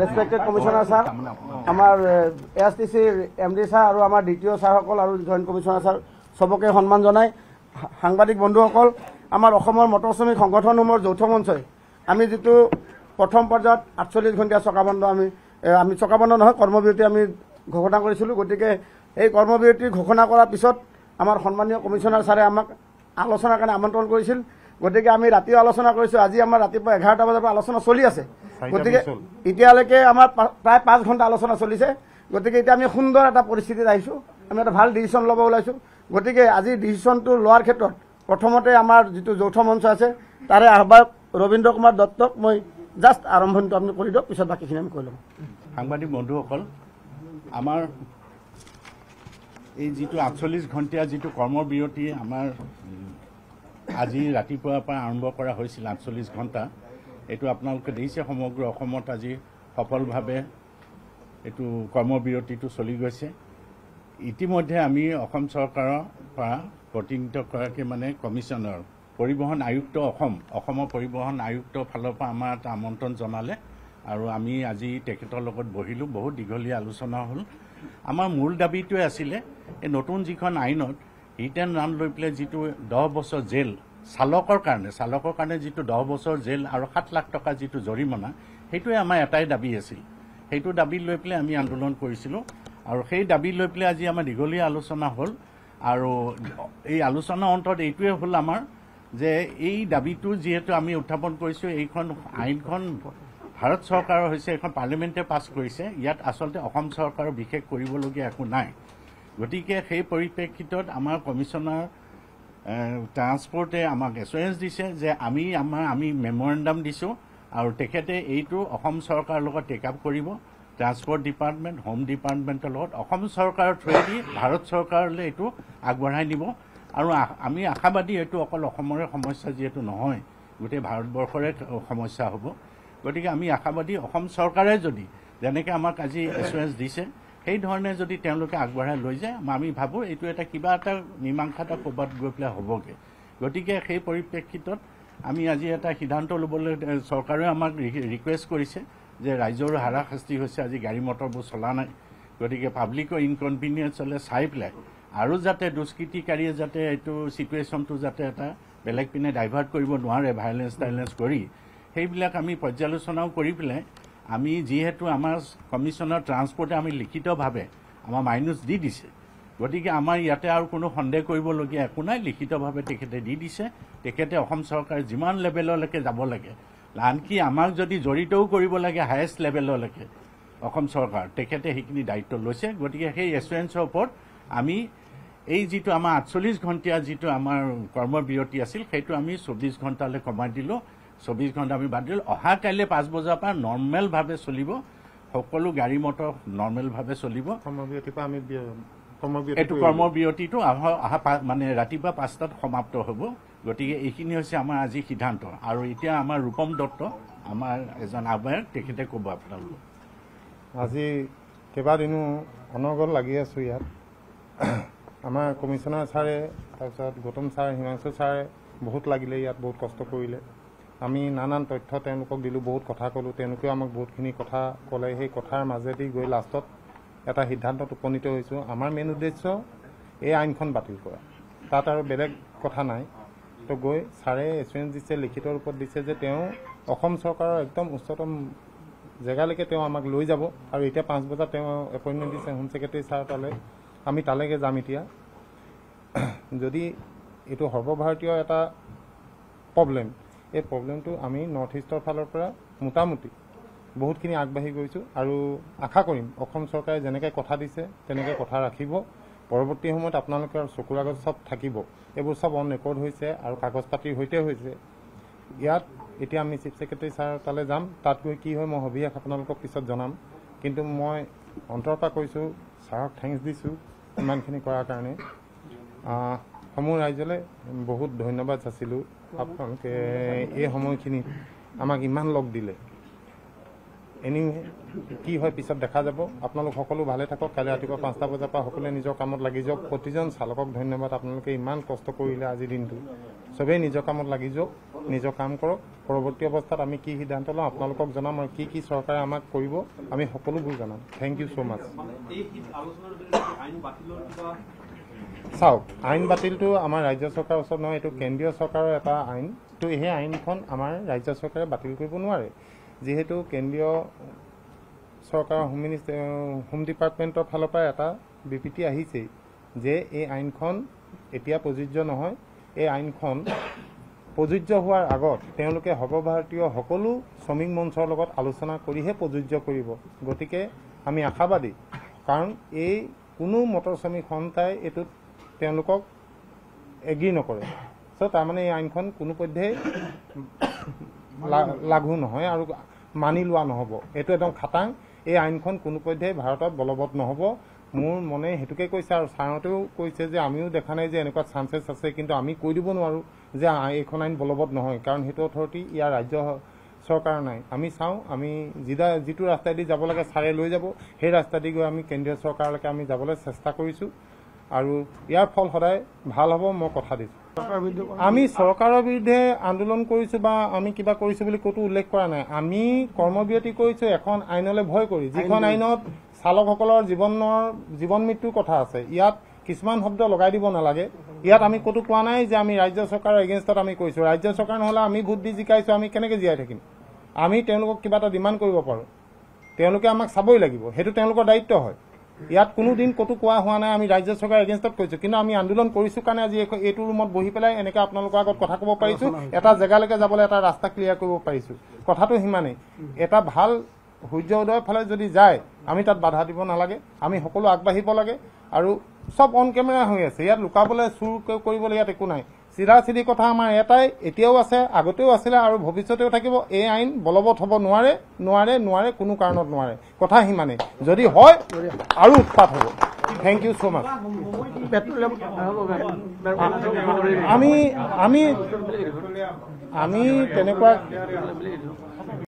respected commissioner sir আমার এএসটিসির MD sir আর আমার দ্বিতীয় স্যার সকল আর জয়েন্ট কমিশনার স্যার সবকে সম্মান জানাই সাংবাদিক বন্ধু সকল আমার অসমের মটর শ্রমিক সংগঠন সমূহ যৌথ মঞ্চই আমি যেটু প্রথম পর্যায়ত আটচল্লিশ ঘণ্টা চকাবন্ধ আমি আমি চকাবন্ধ নহয় কর্মবিরতি আমি ঘোষণা করেছিল গতি এই কর্মবিরতি ঘোষণা করার পিছত আমার সম্মানীয় কমিশনার স্যারে আমাক আলোচনার কারণে আমন্ত্রণ করেছিল গতি আমি রাতে আলোচনা করেছো আজি আমার রাতে এগারোটা বাজার আলোচনা চলি আছে গতিকে এতিয়ালৈকে আমাৰ প্ৰায় পাঁচ ঘণ্টা আলোচনা চলিছে গতিকে এতিয়া আমি সুন্দৰ এটা পৰিস্থিতিত আহিছোঁ আমি এটা ভাল ডিচিশ্যন ল'ব ওলাইছোঁ গতিকে আজি ডিচিশ্যনটো লোৱাৰ ক্ষেত্ৰত প্ৰথমতে আমাৰ যিটো যৌথ মঞ্চ আছে তাৰে আহ্বায়ক ৰবীন্দ্ৰ কুমাৰ দত্তক মই জাষ্ট আৰম্ভণিটো আপুনি কৰি দিয়ক পিছত বাকীখিনি আমি কৈ ল'ম সাংবাদিক বন্ধুসকল আমাৰ এই যিটো আঠচল্লিছ ঘণ্টীয়া যিটো কৰ্মবিৰতি আমাৰ আজি ৰাতিপুৱাৰ পৰা আৰম্ভ কৰা হৈছিল আঠচল্লিছ ঘণ্টা এইটো আপোনালোকে দেখিছে সমগ্ৰ অসমত আজি সফলভাৱে এইটো কৰ্মবিৰতিটো চলি গৈছে ইতিমধ্যে আমি অসম চৰকাৰৰ পৰা প্ৰতিনিধিত্ব কৰাকৈ মানে কমিশ্যনৰ পৰিবহণ আয়ুক্ত অসম অসমৰ পৰিবহণ আয়ুক্ত ফালৰ পৰা আমাৰ এটা আমন্ত্ৰণ জনালে আৰু আমি আজি তেখেতৰ লগত বহিলোঁ বহুত দীঘলীয়া আলোচনা হ'ল আমাৰ মূল দাবীটোৱে আছিলে এই নতুন যিখন আইনত হিট এণ্ড ৰান লৈ পেলাই যিটো দহ বছৰ জেল চালকৰ কাৰণে চালকৰ কাৰণে যিটো দহ বছৰ জেল আৰু সাত লাখ টকা যিটো জৰিমনা সেইটোৱে আমাৰ এটাই দাবী আছিল সেইটো দাবী লৈ পেলাই আমি আন্দোলন কৰিছিলোঁ আৰু সেই দাবী লৈ পেলাই আজি আমাৰ দীঘলীয়া আলোচনা হ'ল আৰু এই আলোচনাৰ অন্তত এইটোৱে হ'ল আমাৰ যে এই দাবীটো যিহেতু আমি উত্থাপন কৰিছোঁ এইখন আইনখন ভাৰত চৰকাৰৰ হৈছে এইখন পাৰ্লিমেণ্টে পাছ কৰিছে ইয়াত আচলতে অসম চৰকাৰৰ বিশেষ কৰিবলগীয়া একো নাই গতিকে সেই পৰিপ্ৰেক্ষিতত আমাৰ কমিশ্যনাৰ ট্ৰান্সপৰ্টে আমাক এছুৰেঞ্চ দিছে যে আমি আমাৰ আমি মেম'ৰেণ্ডাম দিছোঁ আৰু তেখেতে এইটো অসম চৰকাৰৰ লগত টেক আপ কৰিব ট্ৰান্সপৰ্ট ডিপাৰ্টমেণ্ট হোম ডিপাৰ্টমেণ্টৰ লগত অসম চৰকাৰৰ থ্ৰুৱেদি ভাৰত চৰকাৰলৈ এইটো আগবঢ়াই নিব আৰু আমি আশাবাদী এইটো অকল অসমৰে সমস্যা যিহেতু নহয় গোটেই ভাৰতবৰ্ষৰে সমস্যা হ'ব গতিকে আমি আশাবাদী অসম চৰকাৰে যদি যেনেকৈ আমাক আজি এছুৰেঞ্চ দিছে সেই ধৰণে যদি তেওঁলোকে আগবঢ়াই লৈ যায় আমি ভাবোঁ এইটো এটা কিবা এটা মীমাংসা এটা ক'ৰবাত গৈ পেলাই হ'বগৈ গতিকে সেই পৰিপ্ৰেক্ষিতত আমি আজি এটা সিদ্ধান্ত ল'বলৈ চৰকাৰেও আমাক ৰিকুৱেষ্ট কৰিছে যে ৰাইজৰো হাৰাশাস্তি হৈছে আজি গাড়ী মটৰবোৰ চলা নাই গতিকে পাব্লিকৰ ইনকনভিনিয়েঞ্চলৈ চাই পেলাই আৰু যাতে দুষ্কৃতিকাৰীয়ে যাতে এইটো ছিটুৱেশ্যনটো যাতে এটা বেলেগ পিনে ডাইভাৰ্ট কৰিব নোৱাৰে ভায়লেঞ্চ টাইলেঞ্চ কৰি সেইবিলাক আমি পৰ্যালোচনাও কৰি পেলাই আমি যিহেতু আমাৰ কমিশ্যনৰ ট্ৰান্সপৰ্টে আমি লিখিতভাৱে আমাৰ মাইনুছ দি দিছে গতিকে আমাৰ ইয়াতে আৰু কোনো সন্দেহ কৰিবলগীয়া একো নাই লিখিতভাৱে তেখেতে দি দিছে তেখেতে অসম চৰকাৰে যিমান লেভেললৈকে যাব লাগে আনকি আমাক যদি জড়িতও কৰিব লাগে হায়েষ্ট লেভেললৈকে অসম চৰকাৰ তেখেতে সেইখিনি দায়িত্ব লৈছে গতিকে সেই এছুৰেঞ্চৰ ওপৰত আমি এই যিটো আমাৰ আঠচল্লিছ ঘণ্টীয়া যিটো আমাৰ কৰ্মবিৰতি আছিল সেইটো আমি চৌব্বিছ ঘণ্টালৈ কমাই দিলোঁ চৌবিছ ঘণ্টা আমি বাদ দিলোঁ অহা কাইলৈ পাঁচ বজাৰ পৰা নৰ্মেলভাৱে চলিব সকলো গাড়ী মটৰ নৰ্মেলভাৱে চলিব এইটো কৰ্মবিৰতিটো অহা মানে ৰাতিপুৱা পাঁচটাত সমাপ্ত হ'ব গতিকে এইখিনি হৈছে আমাৰ আজি সিদ্ধান্ত আৰু এতিয়া আমাৰ ৰূপম দত্ত আমাৰ এজন আহ্বায়ক তেখেতে ক'ব আপোনালোকক আজি কেইবাদিনো অনগত লাগি আছোঁ ইয়াত আমাৰ কমিশ্যনাৰ ছাৰে তাৰপিছত গৌতম ছাৰ হিমাংশু ছাৰে বহুত লাগিলে ইয়াত বহুত কষ্ট কৰিলে আমি নানান তথ্য তেওঁলোকক দিলোঁ বহুত কথা ক'লোঁ তেওঁলোকেও আমাক বহুতখিনি কথা ক'লে সেই কথাৰ মাজেদি গৈ লাষ্টত এটা সিদ্ধান্তত উপনীত হৈছোঁ আমাৰ মেইন উদ্দেশ্য এই আইনখন বাতিল কৰা তাত আৰু বেলেগ কথা নাই তো গৈ ছাৰে এছুৰেঞ্চ দিছে লিখিত ৰূপত দিছে যে তেওঁ অসম চৰকাৰৰ একদম উচ্চতম জেগালৈকে তেওঁ আমাক লৈ যাব আৰু এতিয়া পাঁচ বজাত তেওঁ এপইণ্টমেণ্ট দিছে হোম ছেক্ৰেটেৰী ছাৰ তালৈ আমি তালৈকে যাম এতিয়া যদি এইটো সৰ্বভাৰতীয় এটা প্ৰব্লেম এই প্ৰব্লেমটো আমি নৰ্থ ইষ্টৰ ফালৰ পৰা মোটামুটি বহুতখিনি আগবাঢ়ি গৈছোঁ আৰু আশা কৰিম অসম চৰকাৰে যেনেকৈ কথা দিছে তেনেকৈ কথা ৰাখিব পৰৱৰ্তী সময়ত আপোনালোকৰ চকুৰ আগত চব থাকিব এইবোৰ চব অন ৰেকৰ্ড হৈছে আৰু কাগজ পাতিৰ সৈতে হৈছে ইয়াত এতিয়া আমি চিফ ছেক্ৰেটেৰী ছাৰৰ তালৈ যাম তাত গৈ কি হয় মই সবিশেষ আপোনালোকক পিছত জনাম কিন্তু মই অন্তৰৰ পৰা কৈছোঁ ছাৰক থেংকছ দিছোঁ ইমানখিনি কৰাৰ কাৰণে সমূহ ৰাইজলে বহুত ধন্যবাদ চাইছিলোঁ আপোনালোকে এই সময়খিনিত আমাক ইমান লগ দিলে এনিৱে কি হয় পিছত দেখা যাব আপোনালোক সকলো ভালে থাকক কাইলৈ ৰাতিপুৱা পাঁচটা বজাৰ পৰা সকলোৱে নিজৰ কামত লাগি যাওক প্ৰতিজন চালকক ধন্যবাদ আপোনালোকে ইমান কষ্ট কৰিলে আজি দিনটো চবেই নিজৰ কামত লাগি যাওক নিজৰ কাম কৰক পৰৱৰ্তী অৱস্থাত আমি কি সিদ্ধান্ত লওঁ আপোনালোকক জনাম আৰু কি কি চৰকাৰে আমাক কৰিব আমি সকলোবোৰ জনাম থেংক ইউ ছ' মাছ চাওক আইন বাতিলটো আমাৰ ৰাজ্য চৰকাৰৰ ওচৰত নহয় এইটো কেন্দ্ৰীয় চৰকাৰৰ এটা আইন তো সেই আইনখন আমাৰ ৰাজ্য চৰকাৰে বাতিল কৰিব নোৱাৰে যিহেতু কেন্দ্ৰীয় চৰকাৰৰ হোম মিনিষ্টাৰ হোম ডিপাৰ্টমেণ্টৰ ফালৰ পৰা এটা বিবৃতি আহিছেই যে এই আইনখন এতিয়া প্ৰযোজ্য নহয় এই আইনখন প্ৰযোজ্য হোৱাৰ আগত তেওঁলোকে সৰ্বভাৰতীয় সকলো শ্ৰমিক মঞ্চৰ লগত আলোচনা কৰিহে প্ৰযোজ্য কৰিব গতিকে আমি আশাবাদী কাৰণ এই কোনো মটৰ শ্ৰমিক সন্তাই এইটোত তেওঁলোকক এগ্ৰি নকৰে চ' তাৰমানে এই আইনখন কোনোপধ্যেই লাঘু নহয় আৰু মানি লোৱা নহ'ব এইটো একদম খাটাং এই আইনখন কোনোপধ্যেই ভাৰতত বলবৎ নহ'ব মোৰ মনে সেইটোকে কৈছে আৰু ছাৰহঁতেও কৈছে যে আমিও দেখা নাই যে এনেকুৱা চান্সেছ আছে কিন্তু আমি কৈ দিব নোৱাৰোঁ যে এইখন আইন বলবৎ নহয় কাৰণ সেইটো অথৰিটি ইয়াৰ ৰাজ্য চৰকাৰৰ নাই আমি চাওঁ আমি যিদা যিটো ৰাস্তাইদি যাব লাগে ছাৰে লৈ যাব সেই ৰাস্তাইদি গৈ আমি কেন্দ্ৰীয় চৰকাৰলৈকে আমি যাবলৈ চেষ্টা কৰিছোঁ আৰু ইয়াৰ ফল সদায় ভাল হ'ব মই কথা দিছোঁ আমি চৰকাৰৰ বিৰুদ্ধে আন্দোলন কৰিছোঁ বা আমি কিবা কৰিছোঁ বুলি কতো উল্লেখ কৰা নাই আমি কৰ্মবিৰতি কৰিছোঁ এখন আইনলৈ ভয় কৰি যিখন আইনত চালকসকলৰ জীৱনৰ জীৱন মৃত্যুৰ কথা আছে ইয়াত কিছুমান শব্দ লগাই দিব নালাগে ইয়াত আমি কতো কোৱা নাই যে আমি ৰাজ্য চৰকাৰৰ এগেইনষ্টত আমি কৰিছোঁ ৰাজ্য চৰকাৰ নহলে আমি ভোট দি জিকাইছোঁ আমি কেনেকৈ জীয়াই থাকিম আমি তেওঁলোকক কিবা এটা ডিমাণ্ড কৰিব পাৰোঁ তেওঁলোকে আমাক চাবই লাগিব সেইটো তেওঁলোকৰ দায়িত্ব হয় ইয়াত কোনোদিন ক'তো কোৱা হোৱা নাই আমি ৰাজ্য চৰকাৰ এগেইনষ্টত কৈছোঁ কিন্তু আমি আন্দোলন কৰিছোঁ কাৰণে আজি এইটো ৰুমত বহি পেলাই এনেকৈ আপোনালোকৰ আগত কথা ক'ব পাৰিছোঁ এটা জেগালৈকে যাবলৈ এটা ৰাস্তা ক্লিয়াৰ কৰিব পাৰিছোঁ কথাটো সিমানেই এটা ভাল সূৰ্য উদয়ৰ ফালে যদি যায় আমি তাত বাধা দিব নালাগে আমি সকলো আগবাঢ়িব লাগে আৰু চব অন কেমেৰা হৈ আছে ইয়াত লুকাবলৈ চুৰ কৰিবলৈ ইয়াত একো নাই চিধা চিধি কথা আমাৰ এটাই এতিয়াও আছে আগতেও আছিলে আৰু ভৱিষ্যতেও থাকিব এই আইন বলবৎ হ'ব নোৱাৰে নোৱাৰে নোৱাৰে কোনো কাৰণত নোৱাৰে কথা সিমানেই যদি হয় আৰু উৎপাত হ'ব থেংক ইউ ছ' মাছ আমি আমি আমি তেনেকুৱা